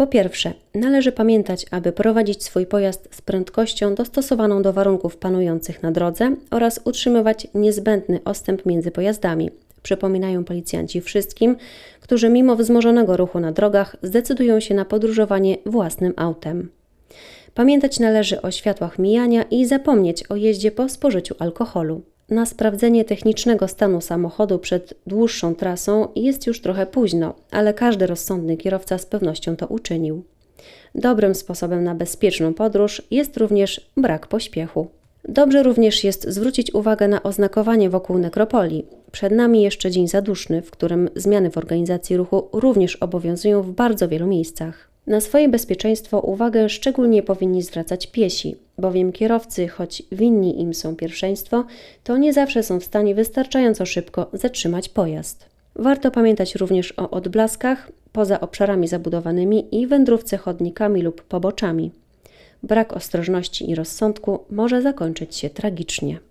Po pierwsze, należy pamiętać, aby prowadzić swój pojazd z prędkością dostosowaną do warunków panujących na drodze oraz utrzymywać niezbędny ostęp między pojazdami. Przypominają policjanci wszystkim, którzy mimo wzmożonego ruchu na drogach zdecydują się na podróżowanie własnym autem. Pamiętać należy o światłach mijania i zapomnieć o jeździe po spożyciu alkoholu na sprawdzenie technicznego stanu samochodu przed dłuższą trasą jest już trochę późno, ale każdy rozsądny kierowca z pewnością to uczynił. Dobrym sposobem na bezpieczną podróż jest również brak pośpiechu. Dobrze również jest zwrócić uwagę na oznakowanie wokół nekropolii. Przed nami jeszcze dzień zaduszny, w którym zmiany w organizacji ruchu również obowiązują w bardzo wielu miejscach. Na swoje bezpieczeństwo uwagę szczególnie powinni zwracać piesi, bowiem kierowcy, choć winni im są pierwszeństwo, to nie zawsze są w stanie wystarczająco szybko zatrzymać pojazd. Warto pamiętać również o odblaskach poza obszarami zabudowanymi i wędrówce chodnikami lub poboczami. Brak ostrożności i rozsądku może zakończyć się tragicznie.